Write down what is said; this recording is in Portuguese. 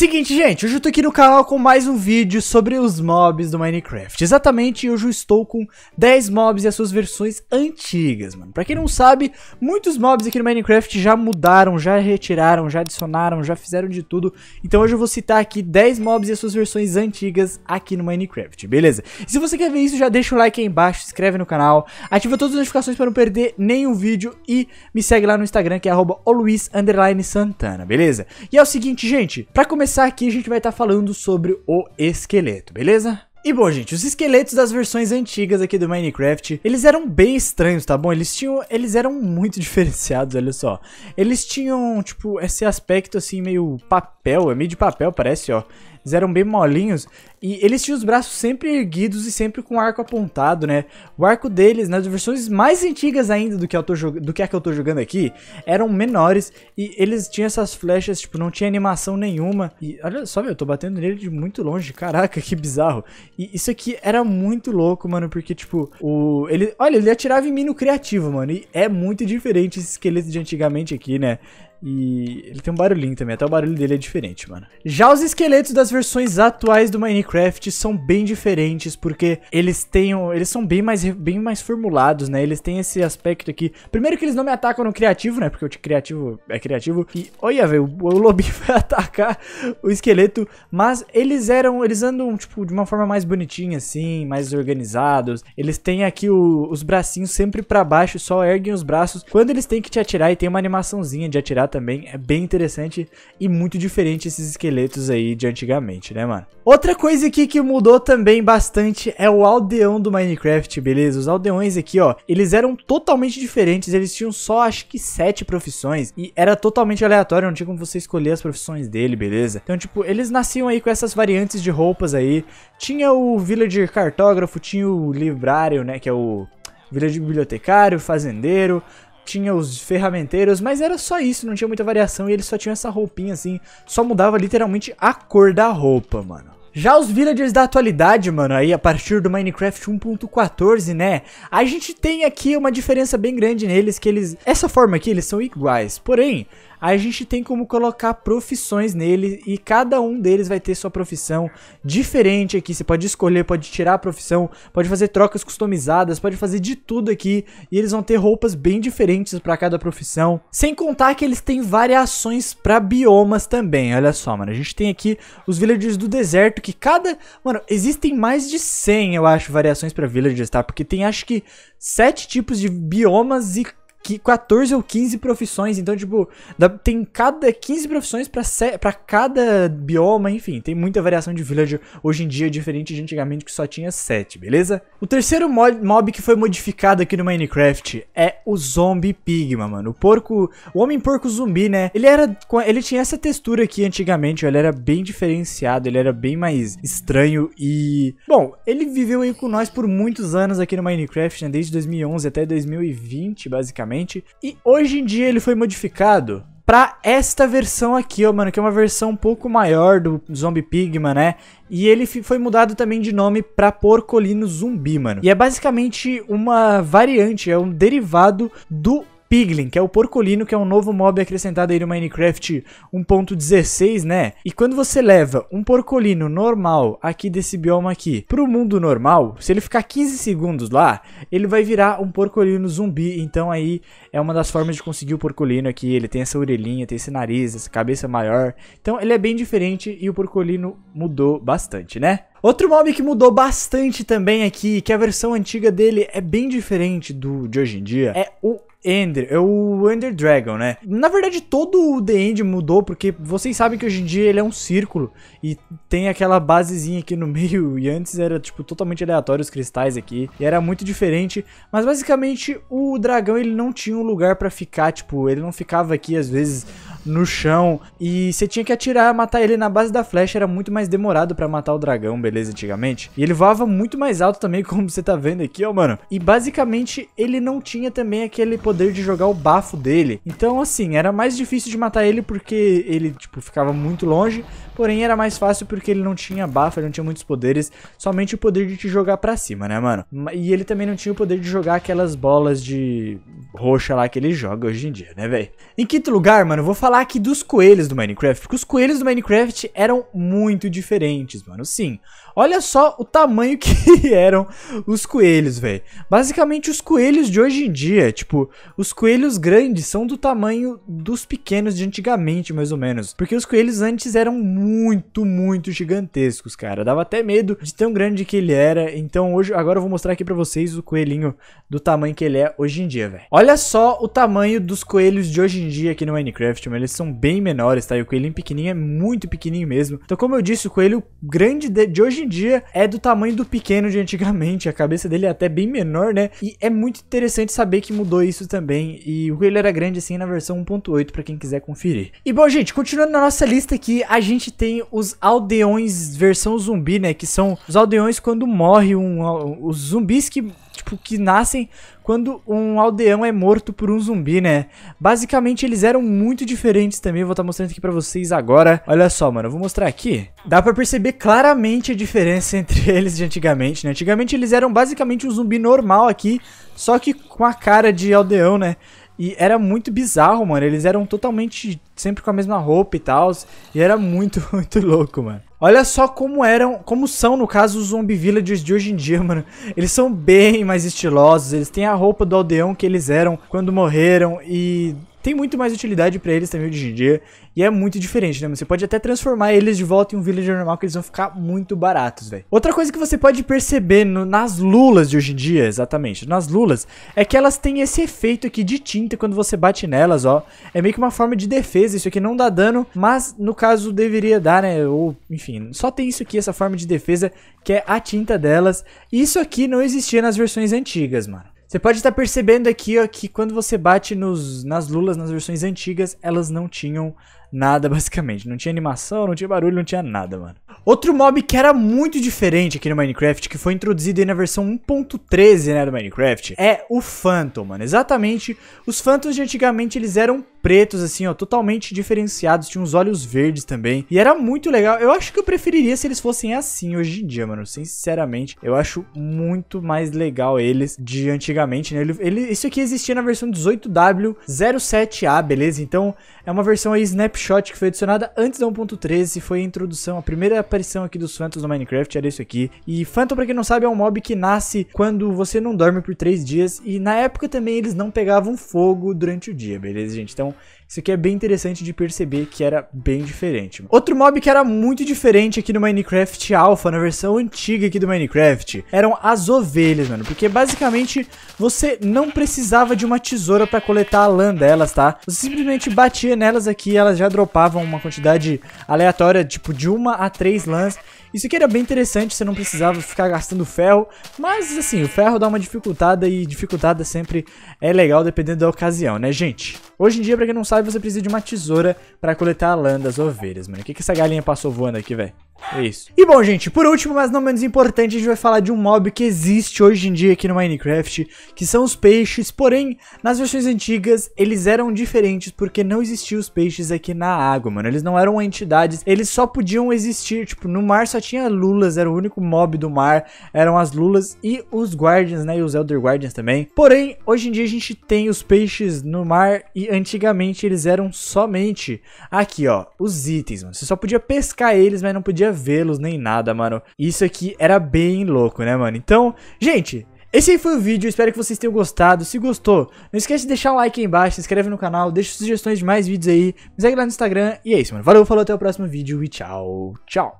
Seguinte, gente, hoje eu tô aqui no canal com mais um vídeo sobre os mobs do Minecraft. Exatamente, hoje eu estou com 10 mobs e as suas versões antigas, mano. Pra quem não sabe, muitos mobs aqui no Minecraft já mudaram, já retiraram, já adicionaram, já fizeram de tudo. Então hoje eu vou citar aqui 10 mobs e as suas versões antigas aqui no Minecraft, beleza? E se você quer ver isso, já deixa o like aí embaixo, se inscreve no canal, ativa todas as notificações pra não perder nenhum vídeo e me segue lá no Instagram, que é arroba beleza? E é o seguinte, gente, pra começar começar aqui, a gente vai estar tá falando sobre o esqueleto, beleza? E bom, gente, os esqueletos das versões antigas aqui do Minecraft, eles eram bem estranhos, tá bom? Eles tinham, eles eram muito diferenciados, olha só. Eles tinham, tipo, esse aspecto assim meio papel, é meio de papel, parece, ó. Eles eram bem molinhos. E eles tinham os braços sempre erguidos e sempre com o arco apontado, né? O arco deles, nas versões mais antigas ainda do que, eu tô do que a que eu tô jogando aqui, eram menores e eles tinham essas flechas, tipo, não tinha animação nenhuma. E olha só, meu, eu tô batendo nele de muito longe, caraca, que bizarro. E isso aqui era muito louco, mano, porque, tipo, o... ele, olha, ele atirava em mim no criativo, mano, e é muito diferente esse esqueleto de antigamente aqui, né? E ele tem um barulhinho também, até o barulho dele é diferente, mano. Já os esqueletos das versões atuais do Minecraft são bem diferentes, porque eles têm, eles são bem mais, bem mais formulados, né? Eles têm esse aspecto aqui. Primeiro que eles não me atacam no criativo, né? Porque o criativo é criativo. E olha, velho, o, lobby lobinho vai atacar o esqueleto, mas eles eram, eles andam, tipo, de uma forma mais bonitinha, assim, mais organizados. Eles têm aqui o, os bracinhos sempre para baixo, só erguem os braços quando eles têm que te atirar e tem uma animaçãozinha de atirar também. É bem interessante e muito diferente esses esqueletos aí de antigamente, né, mano? Outra coisa aqui que mudou também bastante é o aldeão do Minecraft, beleza? Os aldeões aqui, ó, eles eram totalmente diferentes, eles tinham só acho que sete profissões e era totalmente aleatório, não tinha como você escolher as profissões dele, beleza? Então, tipo, eles nasciam aí com essas variantes de roupas aí. Tinha o villager cartógrafo, tinha o livrário, né, que é o Vila de bibliotecário, fazendeiro, tinha os ferramenteiros, mas era só isso, não tinha muita variação e eles só tinham essa roupinha assim, só mudava literalmente a cor da roupa, mano. Já os villagers da atualidade, mano, aí a partir do Minecraft 1.14, né? A gente tem aqui uma diferença bem grande neles, que eles... Essa forma aqui, eles são iguais, porém, a gente tem como colocar profissões nele e cada um deles vai ter sua profissão diferente aqui. Você pode escolher, pode tirar a profissão, pode fazer trocas customizadas, pode fazer de tudo aqui e eles vão ter roupas bem diferentes para cada profissão. Sem contar que eles têm variações para biomas também. Olha só, mano, a gente tem aqui os villagers do deserto que cada, mano, existem mais de 100, eu acho, variações para villagers, tá? Porque tem acho que sete tipos de biomas e que 14 ou 15 profissões, então, tipo, tem cada 15 profissões para cada bioma, enfim, tem muita variação de villager hoje em dia, é diferente de antigamente que só tinha 7, beleza? O terceiro mob que foi modificado aqui no Minecraft é o Zombie Pigma, mano, o porco, o homem-porco zumbi, né? Ele era, ele tinha essa textura aqui antigamente, ele era bem diferenciado, ele era bem mais estranho e... Bom, ele viveu aí com nós por muitos anos aqui no Minecraft, né, desde 2011 até 2020, basicamente, e hoje em dia ele foi modificado para esta versão aqui, ó, mano, que é uma versão um pouco maior do Zombie Pigma, né? E ele foi mudado também de nome pra Porcolino Zumbi, mano. E é basicamente uma variante, é um derivado do Piglin, que é o porcolino, que é um novo mob acrescentado aí no Minecraft 1.16, né? E quando você leva um porcolino normal aqui desse bioma aqui pro mundo normal, se ele ficar 15 segundos lá, ele vai virar um porcolino zumbi. Então aí é uma das formas de conseguir o porcolino aqui. Ele tem essa orelhinha, tem esse nariz, essa cabeça maior. Então ele é bem diferente e o porcolino mudou bastante, né? Outro mob que mudou bastante também aqui, que é a versão antiga dele é bem diferente do de hoje em dia, é o Ender, é o Ender Dragon, né? Na verdade, todo o The End mudou, porque vocês sabem que hoje em dia ele é um círculo e tem aquela basezinha aqui no meio, e antes era, tipo, totalmente aleatório os cristais aqui, e era muito diferente, mas basicamente o dragão, ele não tinha um lugar pra ficar, tipo, ele não ficava aqui, às vezes, no chão e você tinha que atirar, matar ele na base da flecha, era muito mais demorado para matar o dragão, beleza, antigamente. E ele voava muito mais alto também, como você tá vendo aqui, ó, mano. E basicamente ele não tinha também aquele poder de jogar o bafo dele. Então, assim, era mais difícil de matar ele porque ele, tipo, ficava muito longe, Porém, era mais fácil porque ele não tinha bafa, ele não tinha muitos poderes, somente o poder de te jogar pra cima, né, mano? E ele também não tinha o poder de jogar aquelas bolas de roxa lá que ele joga hoje em dia, né, velho? Em quinto lugar, mano, vou falar aqui dos coelhos do Minecraft, porque os coelhos do Minecraft eram muito diferentes, mano. Sim, Olha só o tamanho que eram os coelhos, velho. Basicamente, os coelhos de hoje em dia, tipo, os coelhos grandes são do tamanho dos pequenos de antigamente, mais ou menos. Porque os coelhos antes eram muito, muito gigantescos, cara. Dava até medo de tão grande que ele era. Então, hoje, agora eu vou mostrar aqui pra vocês o coelhinho do tamanho que ele é hoje em dia, velho. Olha só o tamanho dos coelhos de hoje em dia aqui no Minecraft, mano. Eles são bem menores, tá? E o coelhinho pequenininho é muito pequenininho mesmo. Então, como eu disse, o coelho grande de hoje em dia é do tamanho do pequeno de antigamente. A cabeça dele é até bem menor, né? E é muito interessante saber que mudou isso também. E o ele era grande assim na versão 1.8 para quem quiser conferir. E bom, gente, continuando na nossa lista aqui, a gente tem os aldeões versão zumbi, né? Que são os aldeões quando morre um, os zumbis que tipo, que nascem quando um aldeão é morto por um zumbi, né? Basicamente, eles eram muito diferentes também. Eu vou estar tá mostrando aqui pra vocês agora. Olha só, mano. Eu vou mostrar aqui. Dá pra perceber claramente a diferença entre eles de antigamente, né? Antigamente, eles eram basicamente um zumbi normal aqui, só que com a cara de aldeão, né? E era muito bizarro, mano. Eles eram totalmente sempre com a mesma roupa e tal. E era muito, muito louco, mano. Olha só como eram, como são, no caso, os zombie villagers de hoje em dia, mano. Eles são bem mais estilosos, eles têm a roupa do aldeão que eles eram quando morreram e tem muito mais utilidade para eles também hoje em dia. E é muito diferente, né? Você pode até transformar eles de volta em um villager normal, que eles vão ficar muito baratos, velho. Outra coisa que você pode perceber no, nas lulas de hoje em dia, exatamente, nas lulas, é que elas têm esse efeito aqui de tinta quando você bate nelas, ó. É meio que uma forma de defesa, isso aqui não dá dano, mas no caso deveria dar, né? Ou, enfim, só tem isso aqui, essa forma de defesa, que é a tinta delas. E Isso aqui não existia nas versões antigas, mano. Você pode estar percebendo aqui ó, que quando você bate nos, nas lulas, nas versões antigas, elas não tinham nada, basicamente. Não tinha animação, não tinha barulho, não tinha nada, mano. Outro mob que era muito diferente aqui no Minecraft, que foi introduzido aí na versão 1.13, né, do Minecraft, é o Phantom, mano. Exatamente, os Phantoms de antigamente, eles eram pretos, assim, ó, totalmente diferenciados, tinham os olhos verdes também, e era muito legal. Eu acho que eu preferiria se eles fossem assim hoje em dia, mano, sinceramente. Eu acho muito mais legal eles de antigamente, né? Ele, ele isso aqui existia na versão 18W07A, beleza? Então, é uma versão aí Snapshot snapshot que foi adicionada antes da 1.13 foi a introdução, a primeira aparição aqui dos Phantoms no Minecraft, era isso aqui. E Phantom, pra quem não sabe, é um mob que nasce quando você não dorme por 3 dias e na época também eles não pegavam fogo durante o dia, beleza, gente? Então, isso aqui é bem interessante de perceber que era bem diferente. Outro mob que era muito diferente aqui no Minecraft Alpha, na versão antiga aqui do Minecraft, eram as ovelhas, mano. Porque basicamente você não precisava de uma tesoura pra coletar a lã delas, tá? Você simplesmente batia nelas aqui e elas já dropavam uma quantidade aleatória, tipo de uma a três lãs isso aqui era bem interessante, você não precisava ficar gastando ferro, mas assim, o ferro dá uma dificultada e dificultada sempre é legal dependendo da ocasião, né, gente? Hoje em dia, pra quem não sabe, você precisa de uma tesoura pra coletar a lã das ovelhas, mano. O que, que essa galinha passou voando aqui, velho? É isso. E bom, gente, por último, mas não menos importante, a gente vai falar de um mob que existe hoje em dia aqui no Minecraft, que são os peixes, porém, nas versões antigas, eles eram diferentes porque não existiam os peixes aqui na água, mano. Eles não eram entidades, eles só podiam existir, tipo, no mar só tinha lulas, era o único mob do mar, eram as lulas e os guardians, né, e os elder guardians também. Porém, hoje em dia a gente tem os peixes no mar e antigamente eles eram somente aqui, ó, os itens, mano. Você só podia pescar eles, mas não podia vê-los nem nada, mano. Isso aqui era bem louco, né, mano? Então, gente, esse aí foi o vídeo, espero que vocês tenham gostado. Se gostou, não esquece de deixar um like aí embaixo, se inscreve no canal, deixa sugestões de mais vídeos aí, me segue lá no Instagram. E é isso, mano. Valeu, falou, até o próximo vídeo e tchau, tchau.